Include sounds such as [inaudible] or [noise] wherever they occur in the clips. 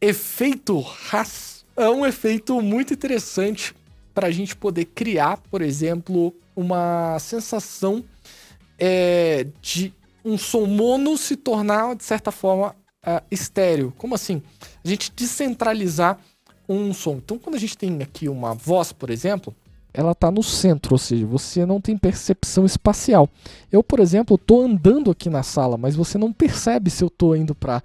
efeito Haas é um efeito muito interessante para a gente poder criar, por exemplo, uma sensação é, de um som mono se tornar, de certa forma, uh, estéreo. Como assim? A gente descentralizar um som. Então, quando a gente tem aqui uma voz, por exemplo, ela está no centro, ou seja, você não tem percepção espacial. Eu, por exemplo, estou andando aqui na sala, mas você não percebe se eu estou indo para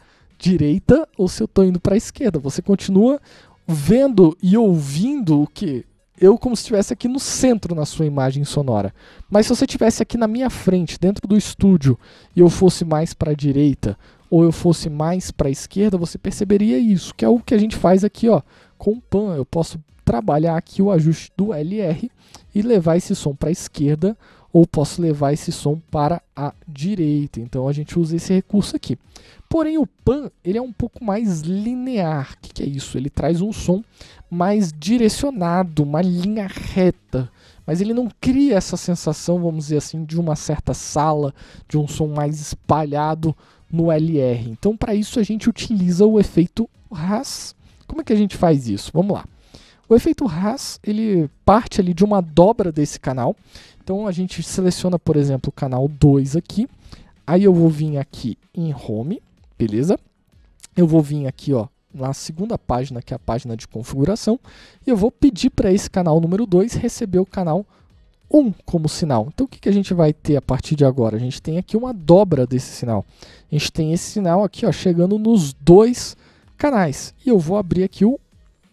direita ou se eu estou indo para a esquerda. Você continua vendo e ouvindo o que eu como se estivesse aqui no centro na sua imagem sonora. Mas se você estivesse aqui na minha frente, dentro do estúdio, e eu fosse mais para a direita ou eu fosse mais para a esquerda, você perceberia isso, que é o que a gente faz aqui, ó, com o pan. Eu posso trabalhar aqui o ajuste do LR e levar esse som para a esquerda ou posso levar esse som para a direita. Então a gente usa esse recurso aqui. Porém o pan ele é um pouco mais linear. O que, que é isso? Ele traz um som mais direcionado, uma linha reta mas ele não cria essa sensação, vamos dizer assim, de uma certa sala, de um som mais espalhado no LR. Então, para isso, a gente utiliza o efeito RAS. Como é que a gente faz isso? Vamos lá. O efeito RAS, ele parte ali de uma dobra desse canal então a gente seleciona, por exemplo, o canal 2 aqui. Aí eu vou vir aqui em Home, beleza? Eu vou vir aqui, ó, na segunda página, que é a página de configuração, e eu vou pedir para esse canal número 2 receber o canal 1 como sinal. Então o que, que a gente vai ter a partir de agora? A gente tem aqui uma dobra desse sinal. A gente tem esse sinal aqui, ó, chegando nos dois canais. E eu vou abrir aqui o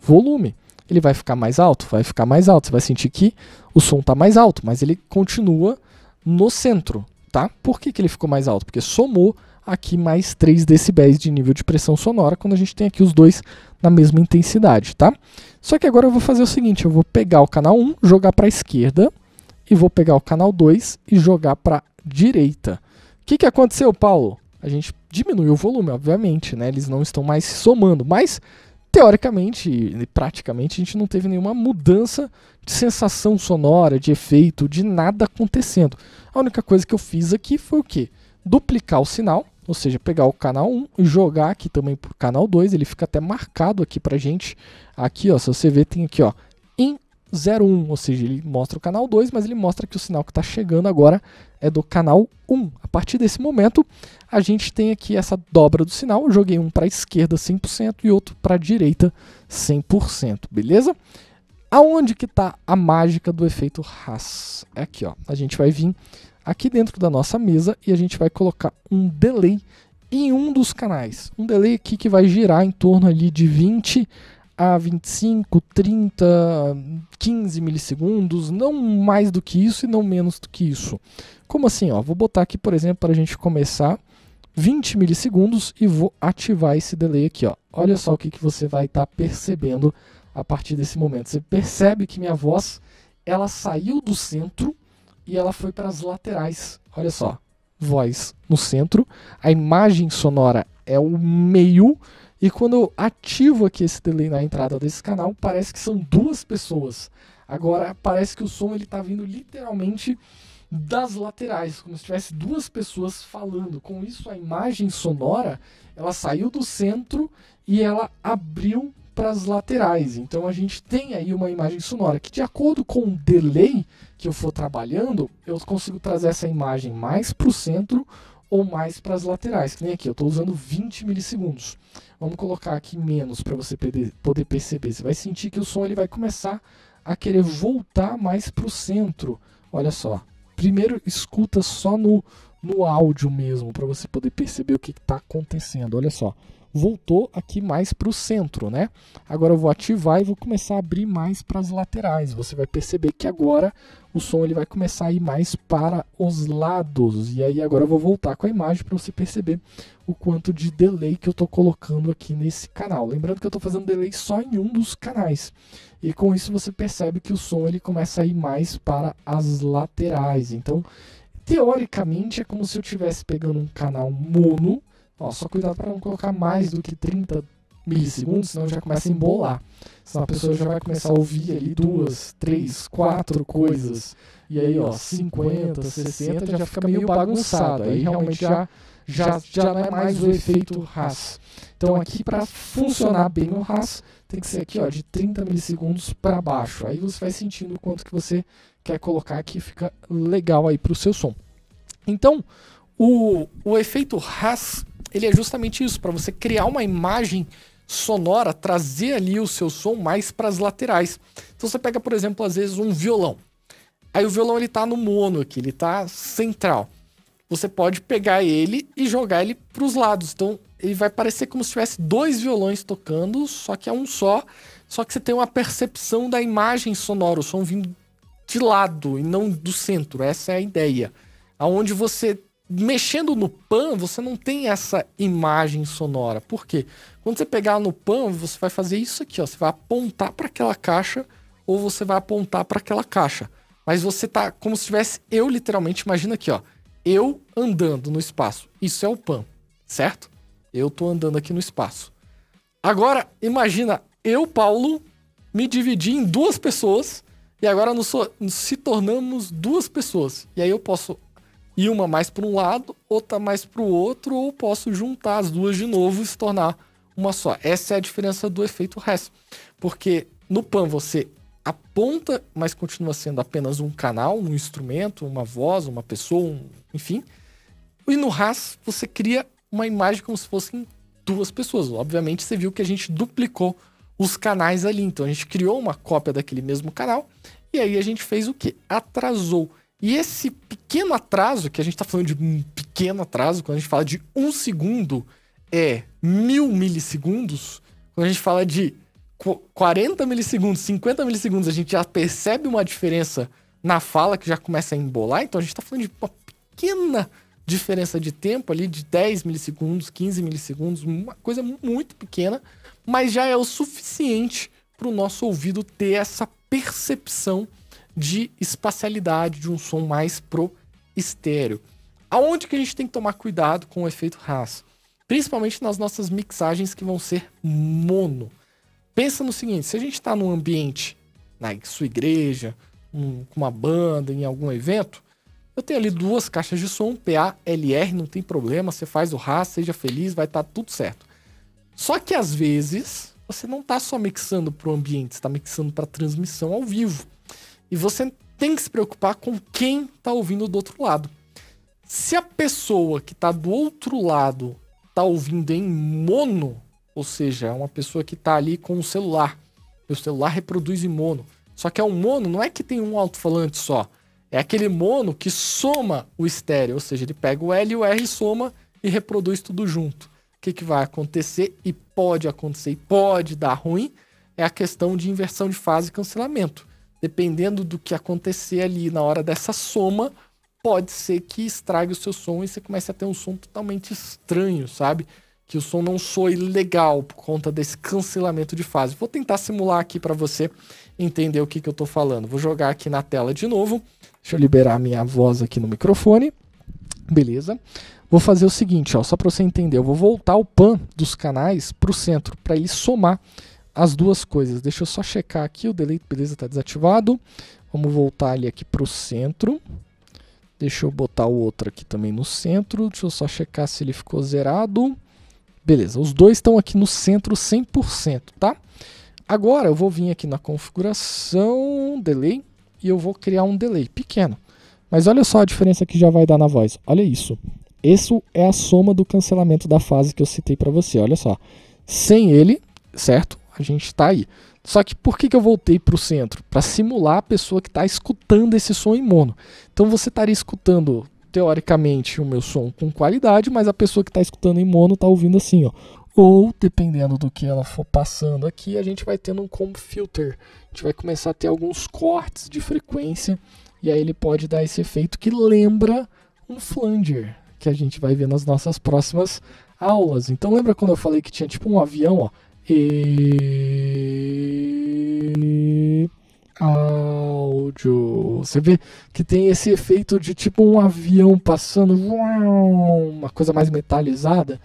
volume ele vai ficar mais alto, vai ficar mais alto. Você vai sentir que o som está mais alto, mas ele continua no centro, tá? Por que, que ele ficou mais alto? Porque somou aqui mais 3 decibéis de nível de pressão sonora quando a gente tem aqui os dois na mesma intensidade, tá? Só que agora eu vou fazer o seguinte, eu vou pegar o canal 1, jogar para a esquerda e vou pegar o canal 2 e jogar para a direita. O que, que aconteceu, Paulo? A gente diminuiu o volume, obviamente, né? Eles não estão mais somando, mas teoricamente e praticamente a gente não teve nenhuma mudança de sensação sonora, de efeito, de nada acontecendo. A única coisa que eu fiz aqui foi o quê? Duplicar o sinal, ou seja, pegar o canal 1 e jogar aqui também para o canal 2, ele fica até marcado aqui para gente. Aqui, ó, se você ver, tem aqui, ó, in 01, ou seja, ele mostra o canal 2, mas ele mostra que o sinal que está chegando agora é do canal 1. A partir desse momento, a gente tem aqui essa dobra do sinal. Eu joguei um para a esquerda 100% e outro para a direita 100%, beleza? Aonde que está a mágica do efeito Haas? É aqui, ó. A gente vai vir aqui dentro da nossa mesa e a gente vai colocar um delay em um dos canais. Um delay aqui que vai girar em torno ali de 20 a 25, 30, 15 milissegundos, não mais do que isso e não menos do que isso. Como assim? Ó, vou botar aqui, por exemplo, para a gente começar 20 milissegundos e vou ativar esse delay aqui. Ó. Olha só o que, que você vai estar tá percebendo a partir desse momento. Você percebe que minha voz ela saiu do centro e ela foi para as laterais. Olha só, voz no centro, a imagem sonora é o meio e quando eu ativo aqui esse delay na entrada desse canal, parece que são duas pessoas. Agora parece que o som ele tá vindo literalmente das laterais, como se tivesse duas pessoas falando. Com isso a imagem sonora, ela saiu do centro e ela abriu para as laterais. Então a gente tem aí uma imagem sonora que, de acordo com o delay que eu for trabalhando, eu consigo trazer essa imagem mais para o centro ou mais para as laterais, que nem aqui, eu estou usando 20 milissegundos. Vamos colocar aqui menos para você poder perceber. Você vai sentir que o som ele vai começar a querer voltar mais para o centro. Olha só, primeiro escuta só no, no áudio mesmo, para você poder perceber o que está acontecendo. Olha só voltou aqui mais para o centro, né? Agora eu vou ativar e vou começar a abrir mais para as laterais. Você vai perceber que agora o som ele vai começar a ir mais para os lados. E aí agora eu vou voltar com a imagem para você perceber o quanto de delay que eu estou colocando aqui nesse canal. Lembrando que eu estou fazendo delay só em um dos canais. E com isso você percebe que o som ele começa a ir mais para as laterais. Então, teoricamente é como se eu estivesse pegando um canal mono Ó, só cuidado para não colocar mais do que 30 milissegundos, senão já começa a embolar. Senão a pessoa já vai começar a ouvir ali duas, três, quatro coisas. E aí, ó, 50, 60 já fica meio bagunçado. Aí realmente já, já, já não é mais o efeito RAS. Então aqui para funcionar bem o RAS, tem que ser aqui, ó, de 30 milissegundos para baixo. Aí você vai sentindo o quanto que você quer colocar que fica legal aí para o seu som. Então, o, o efeito RAS ele é justamente isso, para você criar uma imagem sonora, trazer ali o seu som mais para as laterais. Então você pega, por exemplo, às vezes um violão. Aí o violão ele tá no mono aqui, ele tá central. Você pode pegar ele e jogar ele para os lados. Então ele vai parecer como se tivesse dois violões tocando, só que é um só. Só que você tem uma percepção da imagem sonora, o som vindo de lado e não do centro. Essa é a ideia. Aonde você mexendo no pan, você não tem essa imagem sonora. Por quê? Quando você pegar no pan, você vai fazer isso aqui, ó. Você vai apontar para aquela caixa ou você vai apontar para aquela caixa. Mas você tá como se tivesse eu literalmente, imagina aqui, ó, eu andando no espaço. Isso é o pan, certo? Eu tô andando aqui no espaço. Agora, imagina eu, Paulo, me dividi em duas pessoas e agora nos se tornamos duas pessoas. E aí eu posso e uma mais para um lado, outra mais para o outro, ou posso juntar as duas de novo e se tornar uma só. Essa é a diferença do efeito Res, porque no PAN você aponta, mas continua sendo apenas um canal, um instrumento, uma voz, uma pessoa, um, enfim. E no RAS você cria uma imagem como se fossem duas pessoas. Obviamente você viu que a gente duplicou os canais ali, então a gente criou uma cópia daquele mesmo canal e aí a gente fez o que? Atrasou e esse pequeno atraso, que a gente está falando de um pequeno atraso, quando a gente fala de um segundo, é mil milissegundos. Quando a gente fala de 40 milissegundos, 50 milissegundos, a gente já percebe uma diferença na fala que já começa a embolar. Então a gente está falando de uma pequena diferença de tempo ali, de 10 milissegundos, 15 milissegundos, uma coisa muito pequena, mas já é o suficiente para o nosso ouvido ter essa percepção de espacialidade de um som mais pro estéreo. Aonde que a gente tem que tomar cuidado com o efeito raço? Principalmente nas nossas mixagens que vão ser mono. Pensa no seguinte, se a gente está num ambiente, na né, sua igreja, um, com uma banda, em algum evento, eu tenho ali duas caixas de som, PA, LR, não tem problema, você faz o RAS, seja feliz, vai estar tá tudo certo. Só que às vezes, você não está só mixando para o ambiente, está mixando para transmissão ao vivo. E você tem que se preocupar com quem está ouvindo do outro lado. Se a pessoa que está do outro lado está ouvindo em mono, ou seja, é uma pessoa que está ali com o celular, e o celular reproduz em mono. Só que é um mono, não é que tem um alto-falante só. É aquele mono que soma o estéreo, ou seja, ele pega o L e o R, soma e reproduz tudo junto. O que, que vai acontecer e pode acontecer e pode dar ruim é a questão de inversão de fase e cancelamento dependendo do que acontecer ali na hora dessa soma, pode ser que estrague o seu som e você comece a ter um som totalmente estranho, sabe? Que o som não soe legal por conta desse cancelamento de fase. Vou tentar simular aqui para você entender o que, que eu estou falando. Vou jogar aqui na tela de novo. Deixa eu liberar minha voz aqui no microfone. Beleza? Vou fazer o seguinte, ó, só para você entender. Eu vou voltar o pan dos canais para o centro, para ele somar as duas coisas. Deixa eu só checar aqui, o delay, beleza, está desativado. Vamos voltar ele aqui para o centro. Deixa eu botar o outro aqui também no centro. Deixa eu só checar se ele ficou zerado. Beleza, os dois estão aqui no centro 100%, tá? Agora eu vou vir aqui na configuração, delay, e eu vou criar um delay pequeno. Mas olha só a diferença que já vai dar na voz. Olha isso. Isso é a soma do cancelamento da fase que eu citei para você, olha só. Sem ele, certo? a gente está aí. Só que por que, que eu voltei para o centro? Para simular a pessoa que está escutando esse som em mono. Então você estaria escutando, teoricamente, o meu som com qualidade, mas a pessoa que está escutando em mono está ouvindo assim, ó. Ou, dependendo do que ela for passando aqui, a gente vai tendo um combo filter. A gente vai começar a ter alguns cortes de frequência. E aí ele pode dar esse efeito que lembra um flanger, que a gente vai ver nas nossas próximas aulas. Então lembra quando eu falei que tinha tipo um avião, ó? e áudio. Você vê que tem esse efeito de tipo um avião passando, uma coisa mais metalizada.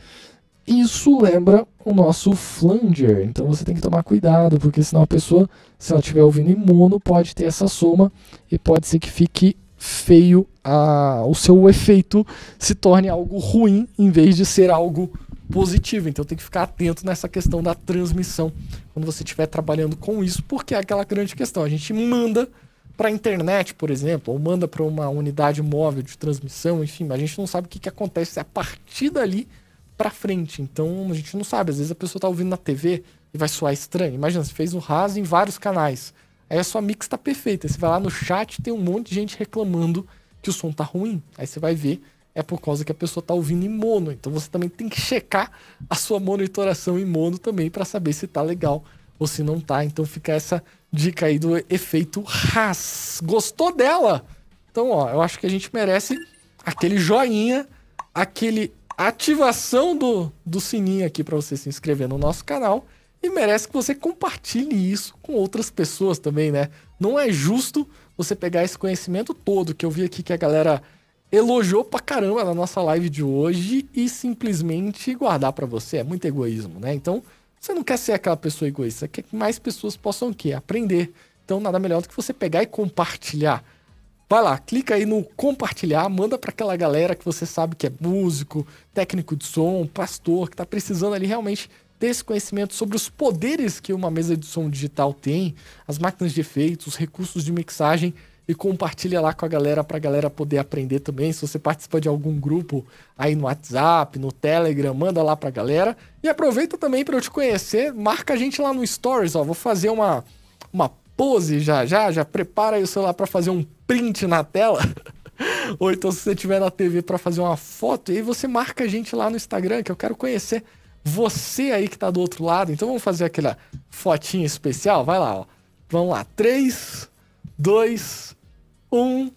Isso lembra o nosso flanger, então você tem que tomar cuidado, porque senão a pessoa, se ela estiver ouvindo em mono, pode ter essa soma e pode ser que fique feio, a, ah, o seu efeito se torne algo ruim em vez de ser algo positiva. Então tem que ficar atento nessa questão da transmissão quando você estiver trabalhando com isso, porque é aquela grande questão. A gente manda para a internet, por exemplo, ou manda para uma unidade móvel de transmissão, enfim, mas a gente não sabe o que, que acontece a partir dali para frente. Então a gente não sabe. Às vezes a pessoa está ouvindo na TV e vai soar estranho. Imagina, você fez um raso em vários canais. Aí a sua mix está perfeita. Você vai lá no chat tem um monte de gente reclamando que o som tá ruim. Aí você vai ver é por causa que a pessoa está ouvindo em mono. Então você também tem que checar a sua monitoração em mono também para saber se está legal ou se não está. Então fica essa dica aí do efeito RAS. Gostou dela? Então, ó, eu acho que a gente merece aquele joinha, aquele ativação do, do sininho aqui para você se inscrever no nosso canal e merece que você compartilhe isso com outras pessoas também, né? Não é justo você pegar esse conhecimento todo que eu vi aqui que a galera elogiou pra caramba na nossa live de hoje e simplesmente guardar para você. É muito egoísmo, né? Então, você não quer ser aquela pessoa egoísta, quer que mais pessoas possam o quê? Aprender. Então, nada melhor do que você pegar e compartilhar. Vai lá, clica aí no compartilhar, manda para aquela galera que você sabe que é músico, técnico de som, pastor, que está precisando ali realmente desse conhecimento sobre os poderes que uma mesa de som digital tem, as máquinas de efeitos, os recursos de mixagem e compartilha lá com a galera para a galera poder aprender também. Se você participa de algum grupo aí no WhatsApp, no Telegram, manda lá para a galera. E aproveita também para eu te conhecer, marca a gente lá no Stories, ó. Vou fazer uma uma pose já já, já prepara aí o celular para fazer um print na tela. [laughs] Ou então se você tiver na TV para fazer uma foto, e aí você marca a gente lá no Instagram, que eu quero conhecer você aí que tá do outro lado. Então vamos fazer aquela fotinha especial, vai lá, ó. Vamos lá, 3 2 um.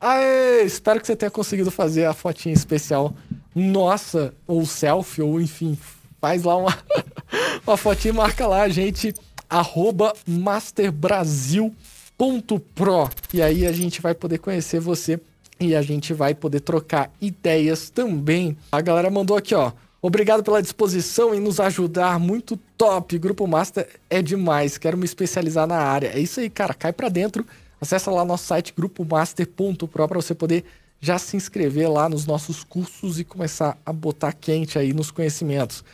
Aê! Espero que você tenha conseguido fazer a fotinha especial nossa, ou selfie, ou enfim, faz lá uma, [laughs] uma fotinha e marca lá, gente, arroba masterbrasil.pro. E aí a gente vai poder conhecer você e a gente vai poder trocar ideias também. A galera mandou aqui, ó. Obrigado pela disposição em nos ajudar. Muito top. Grupo Master é demais. Quero me especializar na área. É isso aí, cara. Cai para dentro. acessa lá nosso site grupomaster.pro para você poder já se inscrever lá nos nossos cursos e começar a botar quente aí nos conhecimentos.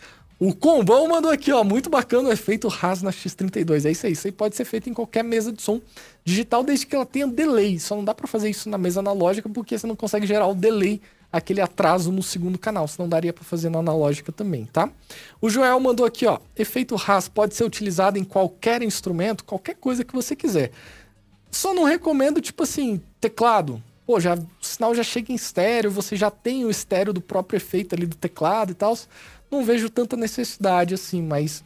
O Combão mandou aqui, ó, muito bacana o efeito Rasna X32. É isso aí, isso aí pode ser feito em qualquer mesa de som digital desde que ela tenha delay. Só não dá para fazer isso na mesa analógica porque você não consegue gerar o delay aquele atraso no segundo canal, senão daria para fazer na analógica também, tá? O Joel mandou aqui, ó, efeito RAS pode ser utilizado em qualquer instrumento, qualquer coisa que você quiser. Só não recomendo, tipo assim, teclado. Pô, já, o sinal já chega em estéreo, você já tem o estéreo do próprio efeito ali do teclado e tal. Não vejo tanta necessidade assim, mas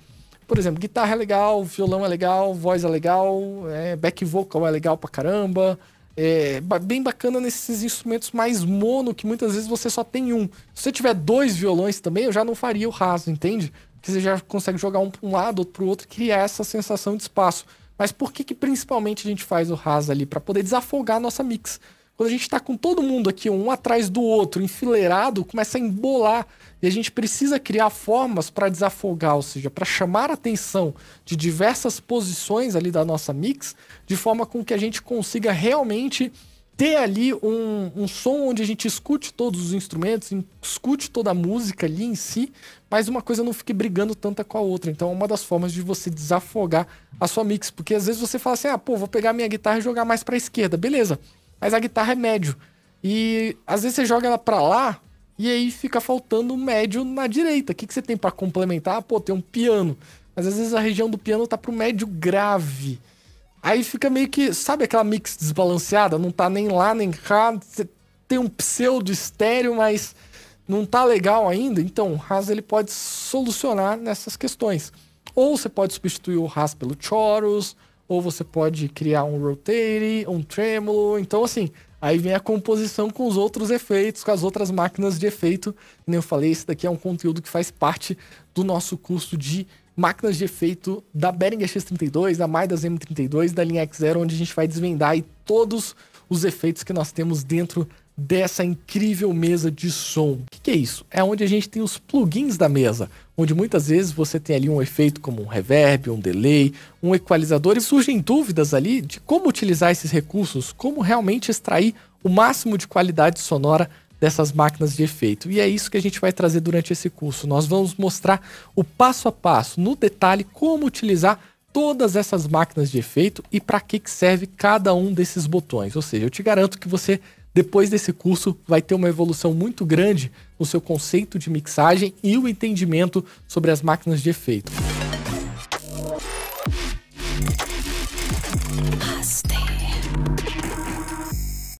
por exemplo, guitarra é legal, violão é legal, voz é legal, é, back vocal é legal pra caramba, é, bem bacana nesses instrumentos mais mono, que muitas vezes você só tem um. Se você tiver dois violões também, eu já não faria o raso, entende? Porque você já consegue jogar um para um lado, outro para o outro, e criar essa sensação de espaço. Mas por que, que principalmente a gente faz o raso ali? Para poder desafogar a nossa mix. Quando a gente está com todo mundo aqui, um atrás do outro, enfileirado, começa a embolar. E a gente precisa criar formas para desafogar, ou seja, para chamar a atenção de diversas posições ali da nossa mix, de forma com que a gente consiga realmente ter ali um, um som onde a gente escute todos os instrumentos, escute toda a música ali em si, mas uma coisa não fique brigando tanta com a outra. Então é uma das formas de você desafogar a sua mix, porque às vezes você fala assim: ah, pô, vou pegar minha guitarra e jogar mais para a esquerda. Beleza. Mas a guitarra é médio. E às vezes você joga ela pra lá e aí fica faltando médio na direita. O que, que você tem para complementar? Ah, pô, tem um piano. Mas às vezes a região do piano tá pro médio grave. Aí fica meio que, sabe aquela mix desbalanceada? Não tá nem lá nem cá. Você tem um pseudo estéreo, mas não tá legal ainda. Então o Haas ele pode solucionar nessas questões. Ou você pode substituir o Haas pelo Chorus ou você pode criar um rotate, um tremolo, então assim, aí vem a composição com os outros efeitos, com as outras máquinas de efeito. Como eu falei, esse daqui é um conteúdo que faz parte do nosso curso de máquinas de efeito da Behringer X32, da Maidas M32, da linha X0, onde a gente vai desvendar aí todos os efeitos que nós temos dentro dessa incrível mesa de som. O que, que, é isso? É onde a gente tem os plugins da mesa, onde muitas vezes você tem ali um efeito como um reverb, um delay, um equalizador e surgem dúvidas ali de como utilizar esses recursos, como realmente extrair o máximo de qualidade sonora dessas máquinas de efeito. E é isso que a gente vai trazer durante esse curso. Nós vamos mostrar o passo a passo, no detalhe, como utilizar todas essas máquinas de efeito e para que, que serve cada um desses botões. Ou seja, eu te garanto que você depois desse curso, vai ter uma evolução muito grande no seu conceito de mixagem e o entendimento sobre as máquinas de efeito.